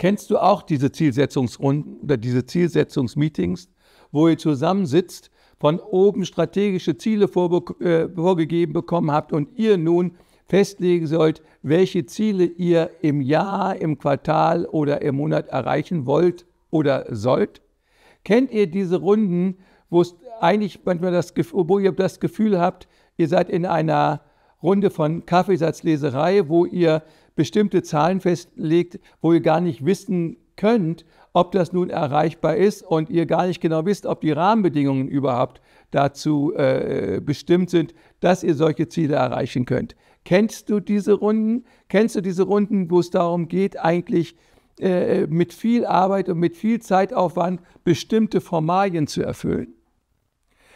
Kennst du auch diese Zielsetzungsrunden oder diese Zielsetzungsmeetings, wo ihr zusammensitzt, von oben strategische Ziele vorbe äh, vorgegeben bekommen habt und ihr nun festlegen sollt, welche Ziele ihr im Jahr, im Quartal oder im Monat erreichen wollt oder sollt? Kennt ihr diese Runden, wo es eigentlich manchmal das, wo ihr das Gefühl habt, ihr seid in einer Runde von Kaffeesatzleserei, wo ihr bestimmte Zahlen festlegt, wo ihr gar nicht wissen könnt, ob das nun erreichbar ist und ihr gar nicht genau wisst, ob die Rahmenbedingungen überhaupt dazu äh, bestimmt sind, dass ihr solche Ziele erreichen könnt. Kennst du diese Runden? Kennst du diese Runden, wo es darum geht, eigentlich äh, mit viel Arbeit und mit viel Zeitaufwand bestimmte Formalien zu erfüllen?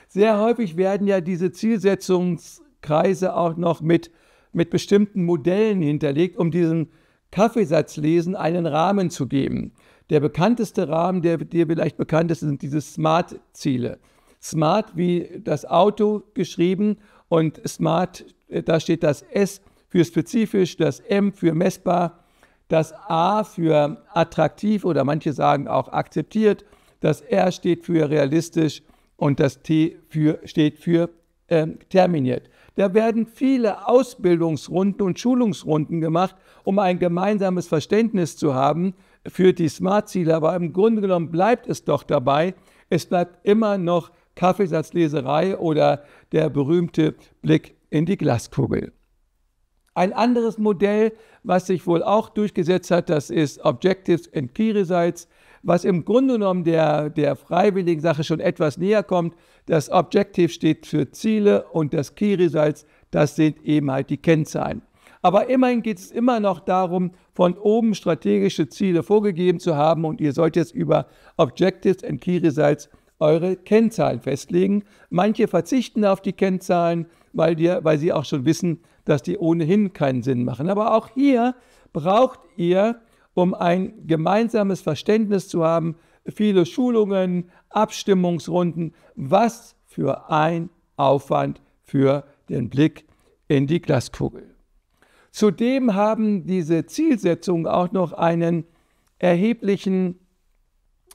Sehr häufig werden ja diese Zielsetzungskreise auch noch mit mit bestimmten Modellen hinterlegt, um diesem Kaffeesatzlesen einen Rahmen zu geben. Der bekannteste Rahmen, der dir vielleicht bekannt ist, sind diese Smart-Ziele. Smart wie das Auto geschrieben und Smart, äh, da steht das S für spezifisch, das M für messbar, das A für attraktiv oder manche sagen auch akzeptiert, das R steht für realistisch und das T für, steht für ähm, terminiert. Da werden viele Ausbildungsrunden und Schulungsrunden gemacht, um ein gemeinsames Verständnis zu haben für die Smart-Ziele. Aber im Grunde genommen bleibt es doch dabei. Es bleibt immer noch Kaffeesatzleserei oder der berühmte Blick in die Glaskugel. Ein anderes Modell, was sich wohl auch durchgesetzt hat, das ist Objectives and Key Results, was im Grunde genommen der, der freiwilligen Sache schon etwas näher kommt, das Objective steht für Ziele und das Key Results, das sind eben halt die Kennzahlen. Aber immerhin geht es immer noch darum, von oben strategische Ziele vorgegeben zu haben und ihr sollt jetzt über Objectives and Key Results eure Kennzahlen festlegen. Manche verzichten auf die Kennzahlen, weil, die, weil sie auch schon wissen, dass die ohnehin keinen Sinn machen. Aber auch hier braucht ihr, um ein gemeinsames Verständnis zu haben, viele Schulungen, Abstimmungsrunden. Was für ein Aufwand für den Blick in die Glaskugel. Zudem haben diese Zielsetzungen auch noch einen erheblichen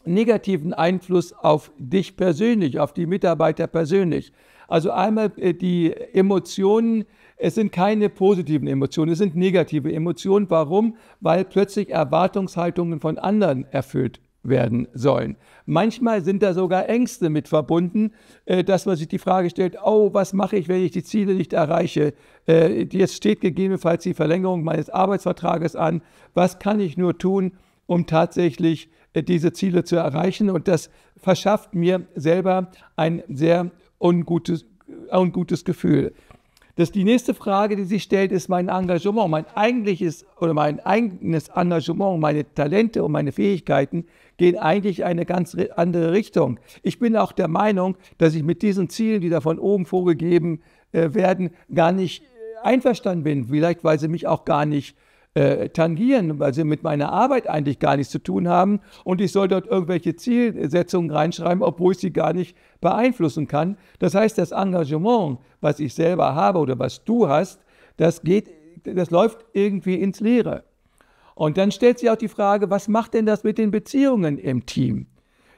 negativen Einfluss auf dich persönlich, auf die Mitarbeiter persönlich. Also einmal äh, die Emotionen, es sind keine positiven Emotionen, es sind negative Emotionen. Warum? Weil plötzlich Erwartungshaltungen von anderen erfüllt werden sollen. Manchmal sind da sogar Ängste mit verbunden, äh, dass man sich die Frage stellt, oh, was mache ich, wenn ich die Ziele nicht erreiche? Äh, jetzt steht gegebenenfalls die Verlängerung meines Arbeitsvertrages an. Was kann ich nur tun, um tatsächlich äh, diese Ziele zu erreichen? Und das verschafft mir selber ein sehr ungutes, ungutes Gefühl. Das, die nächste Frage, die sich stellt, ist mein Engagement, mein eigentliches oder mein eigenes Engagement, meine Talente und meine Fähigkeiten gehen eigentlich in eine ganz andere Richtung. Ich bin auch der Meinung, dass ich mit diesen Zielen, die da von oben vorgegeben äh, werden, gar nicht äh, einverstanden bin. Vielleicht, weil sie mich auch gar nicht äh, tangieren, weil sie mit meiner Arbeit eigentlich gar nichts zu tun haben. Und ich soll dort irgendwelche Zielsetzungen reinschreiben, obwohl ich sie gar nicht beeinflussen kann. Das heißt, das Engagement, was ich selber habe oder was du hast, das geht, das läuft irgendwie ins Leere. Und dann stellt sich auch die Frage, was macht denn das mit den Beziehungen im Team?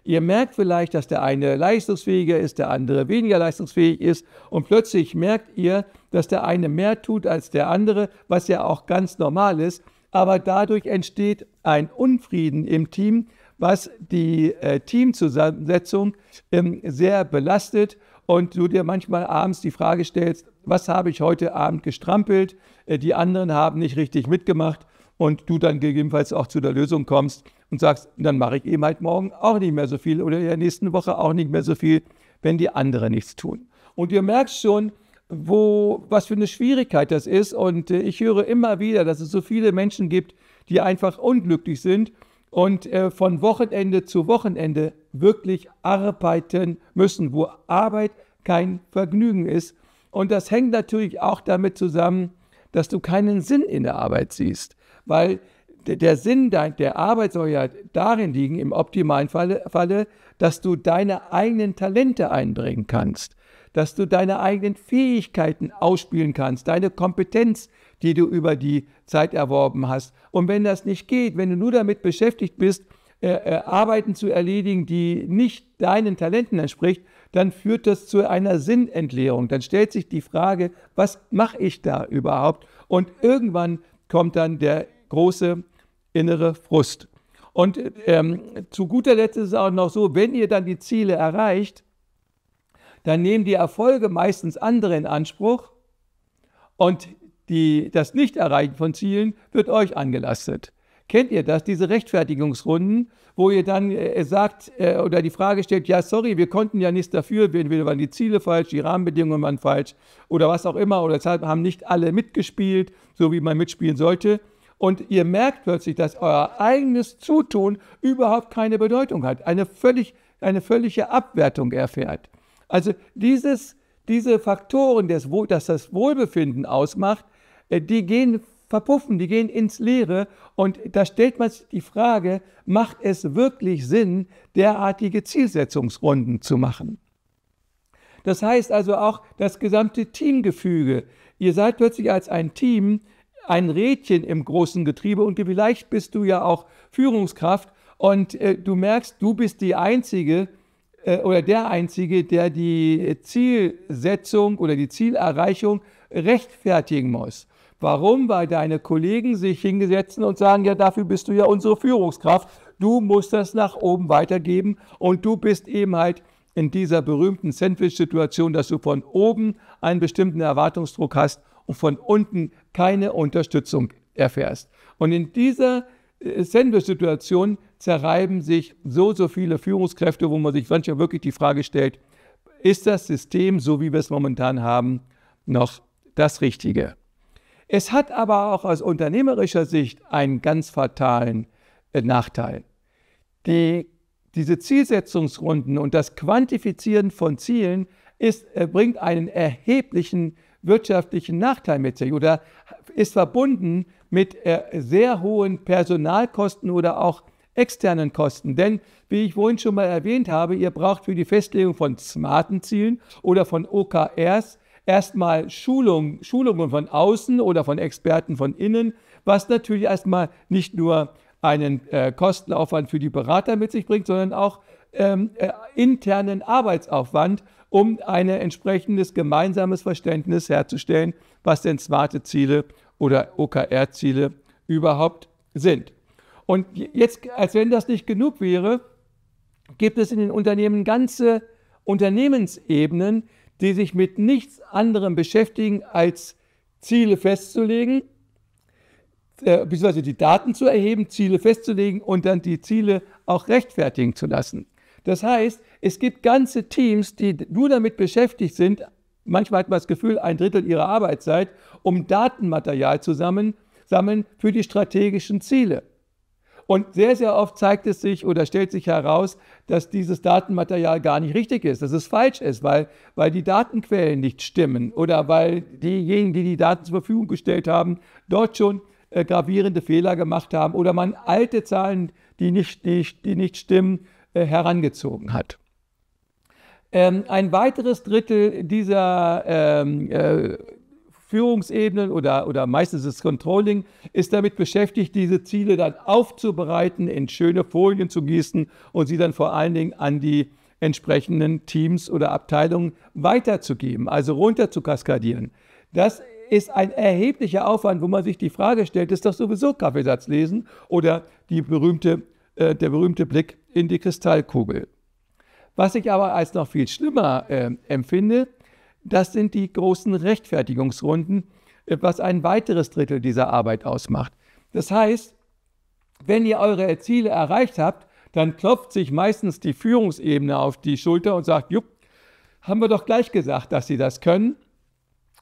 Ihr merkt vielleicht, dass der eine leistungsfähiger ist, der andere weniger leistungsfähig ist und plötzlich merkt ihr, dass der eine mehr tut als der andere, was ja auch ganz normal ist, aber dadurch entsteht ein Unfrieden im Team, was die äh, Teamzusammensetzung ähm, sehr belastet und du dir manchmal abends die Frage stellst, was habe ich heute Abend gestrampelt, äh, die anderen haben nicht richtig mitgemacht und du dann gegebenenfalls auch zu der Lösung kommst, und sagst, dann mache ich eben halt morgen auch nicht mehr so viel oder in der nächsten Woche auch nicht mehr so viel, wenn die anderen nichts tun. Und ihr merkt schon, wo, was für eine Schwierigkeit das ist. Und äh, ich höre immer wieder, dass es so viele Menschen gibt, die einfach unglücklich sind und äh, von Wochenende zu Wochenende wirklich arbeiten müssen, wo Arbeit kein Vergnügen ist. Und das hängt natürlich auch damit zusammen, dass du keinen Sinn in der Arbeit siehst, weil der Sinn der Arbeit soll ja darin liegen, im optimalen Falle, Falle, dass du deine eigenen Talente einbringen kannst, dass du deine eigenen Fähigkeiten ausspielen kannst, deine Kompetenz, die du über die Zeit erworben hast. Und wenn das nicht geht, wenn du nur damit beschäftigt bist, äh, äh, Arbeiten zu erledigen, die nicht deinen Talenten entspricht, dann führt das zu einer Sinnentleerung. Dann stellt sich die Frage, was mache ich da überhaupt? Und irgendwann kommt dann der große innere Frust. Und ähm, zu guter Letzt ist es auch noch so, wenn ihr dann die Ziele erreicht, dann nehmen die Erfolge meistens andere in Anspruch und die, das Nicht-Erreichen von Zielen wird euch angelastet. Kennt ihr das, diese Rechtfertigungsrunden, wo ihr dann äh, sagt äh, oder die Frage stellt, ja, sorry, wir konnten ja nichts dafür, entweder waren die Ziele falsch, die Rahmenbedingungen waren falsch oder was auch immer, oder deshalb haben nicht alle mitgespielt, so wie man mitspielen sollte. Und ihr merkt plötzlich, dass euer eigenes Zutun überhaupt keine Bedeutung hat, eine, völlig, eine völlige Abwertung erfährt. Also dieses, diese Faktoren, des, das das Wohlbefinden ausmacht, äh, die gehen verpuffen, die gehen ins Leere. Und da stellt man sich die Frage, macht es wirklich Sinn, derartige Zielsetzungsrunden zu machen? Das heißt also auch das gesamte Teamgefüge. Ihr seid plötzlich als ein Team ein Rädchen im großen Getriebe und vielleicht bist du ja auch Führungskraft und äh, du merkst, du bist die Einzige äh, oder der Einzige, der die Zielsetzung oder die Zielerreichung rechtfertigen muss. Warum? Weil deine Kollegen sich hingesetzen und sagen, ja, dafür bist du ja unsere Führungskraft. Du musst das nach oben weitergeben und du bist eben halt in dieser berühmten Sandwich-Situation, dass du von oben einen bestimmten Erwartungsdruck hast und von unten keine Unterstützung erfährst. Und in dieser äh, Sandwich-Situation zerreiben sich so, so viele Führungskräfte, wo man sich manchmal wirklich die Frage stellt, ist das System, so wie wir es momentan haben, noch das Richtige? Es hat aber auch aus unternehmerischer Sicht einen ganz fatalen äh, Nachteil. Die, diese Zielsetzungsrunden und das Quantifizieren von Zielen ist, äh, bringt einen erheblichen wirtschaftlichen Nachteil mit sich oder ist verbunden mit äh, sehr hohen Personalkosten oder auch externen Kosten. Denn, wie ich vorhin schon mal erwähnt habe, ihr braucht für die Festlegung von smarten Zielen oder von OKRs erstmal Schulung, Schulungen von außen oder von Experten von innen, was natürlich erstmal nicht nur einen äh, Kostenaufwand für die Berater mit sich bringt, sondern auch ähm, äh, internen Arbeitsaufwand um ein entsprechendes gemeinsames Verständnis herzustellen, was denn smarte Ziele oder OKR-Ziele überhaupt sind. Und jetzt, als wenn das nicht genug wäre, gibt es in den Unternehmen ganze Unternehmensebenen, die sich mit nichts anderem beschäftigen, als Ziele festzulegen, äh, beziehungsweise die Daten zu erheben, Ziele festzulegen und dann die Ziele auch rechtfertigen zu lassen. Das heißt, es gibt ganze Teams, die nur damit beschäftigt sind, manchmal hat man das Gefühl, ein Drittel ihrer Arbeitszeit, um Datenmaterial zu sammeln, sammeln für die strategischen Ziele. Und sehr, sehr oft zeigt es sich oder stellt sich heraus, dass dieses Datenmaterial gar nicht richtig ist, dass es falsch ist, weil, weil die Datenquellen nicht stimmen oder weil diejenigen, die die Daten zur Verfügung gestellt haben, dort schon äh, gravierende Fehler gemacht haben oder man alte Zahlen, die nicht, die, die nicht stimmen, äh, herangezogen hat. Ähm, ein weiteres Drittel dieser ähm, äh, Führungsebenen oder, oder meistens das Controlling ist damit beschäftigt, diese Ziele dann aufzubereiten, in schöne Folien zu gießen und sie dann vor allen Dingen an die entsprechenden Teams oder Abteilungen weiterzugeben, also runter zu kaskadieren. Das ist ein erheblicher Aufwand, wo man sich die Frage stellt, ist das sowieso Kaffeesatz lesen oder die berühmte, äh, der berühmte Blick in die Kristallkugel. Was ich aber als noch viel schlimmer äh, empfinde, das sind die großen Rechtfertigungsrunden, äh, was ein weiteres Drittel dieser Arbeit ausmacht. Das heißt, wenn ihr eure Ziele erreicht habt, dann klopft sich meistens die Führungsebene auf die Schulter und sagt, jupp, haben wir doch gleich gesagt, dass sie das können.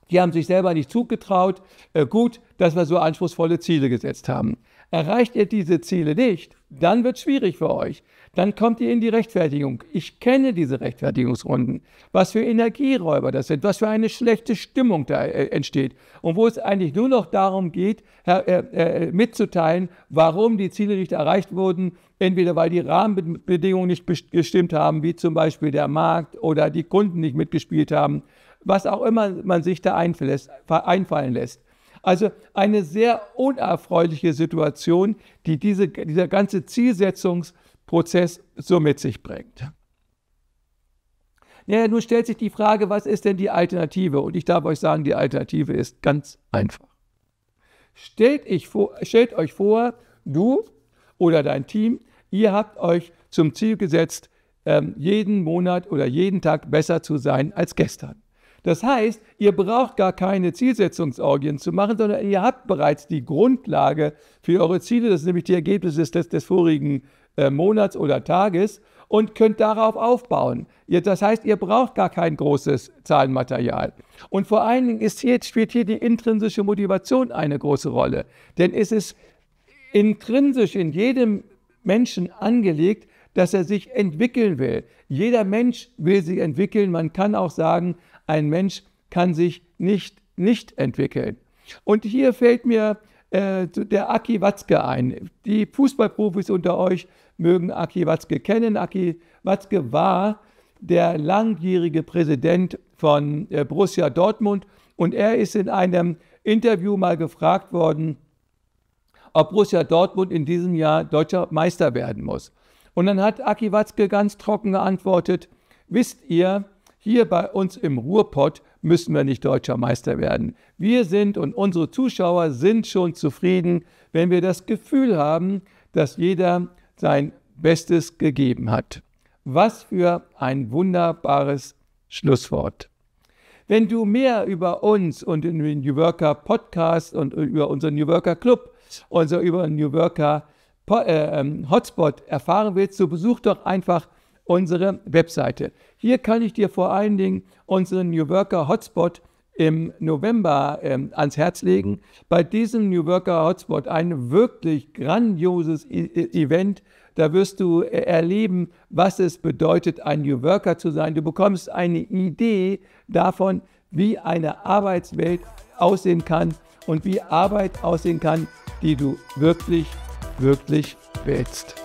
Die haben sich selber nicht zugetraut. Äh, gut, dass wir so anspruchsvolle Ziele gesetzt haben. Erreicht ihr diese Ziele nicht, dann wird es schwierig für euch. Dann kommt ihr in die Rechtfertigung. Ich kenne diese Rechtfertigungsrunden. Was für Energieräuber das sind, was für eine schlechte Stimmung da äh, entsteht. Und wo es eigentlich nur noch darum geht, äh, äh, mitzuteilen, warum die Ziele nicht erreicht wurden, entweder weil die Rahmenbedingungen nicht bestimmt haben, wie zum Beispiel der Markt oder die Kunden nicht mitgespielt haben, was auch immer man sich da einfallen lässt. Also eine sehr unerfreuliche Situation, die diese, dieser ganze Zielsetzungs- Prozess so mit sich bringt. Ja, nun stellt sich die Frage, was ist denn die Alternative? Und ich darf euch sagen, die Alternative ist ganz einfach. Stellt, vor, stellt euch vor, du oder dein Team, ihr habt euch zum Ziel gesetzt, ähm, jeden Monat oder jeden Tag besser zu sein als gestern. Das heißt, ihr braucht gar keine Zielsetzungsorgien zu machen, sondern ihr habt bereits die Grundlage für eure Ziele. Das ist nämlich die Ergebnisse des, des vorigen äh, Monats oder Tages und könnt darauf aufbauen. Das heißt, ihr braucht gar kein großes Zahlenmaterial. Und vor allen Dingen ist hier, spielt hier die intrinsische Motivation eine große Rolle. Denn es ist intrinsisch in jedem Menschen angelegt, dass er sich entwickeln will. Jeder Mensch will sich entwickeln. Man kann auch sagen, ein Mensch kann sich nicht, nicht entwickeln. Und hier fällt mir äh, der Aki Watzke ein. Die Fußballprofis unter euch mögen Aki Watzke kennen. Aki Watzke war der langjährige Präsident von äh, Borussia Dortmund und er ist in einem Interview mal gefragt worden, ob Borussia Dortmund in diesem Jahr deutscher Meister werden muss. Und dann hat Aki Watzke ganz trocken geantwortet, wisst ihr, hier bei uns im Ruhrpott müssen wir nicht deutscher Meister werden. Wir sind und unsere Zuschauer sind schon zufrieden, wenn wir das Gefühl haben, dass jeder sein Bestes gegeben hat. Was für ein wunderbares Schlusswort. Wenn du mehr über uns und den New Worker Podcast und über unseren New Worker Club, unser also über New Worker äh, ähm, Hotspot erfahren willst, so besuch doch einfach unsere Webseite. Hier kann ich dir vor allen Dingen unseren New Worker Hotspot im November ähm, ans Herz legen. Bei diesem New Worker Hotspot ein wirklich grandioses I e-, I e-, Event. Da wirst du äh, erleben, was es bedeutet, ein New Worker zu sein. Du bekommst eine Idee davon, wie eine Arbeitswelt aussehen kann und wie Arbeit aussehen kann, die du wirklich, wirklich willst.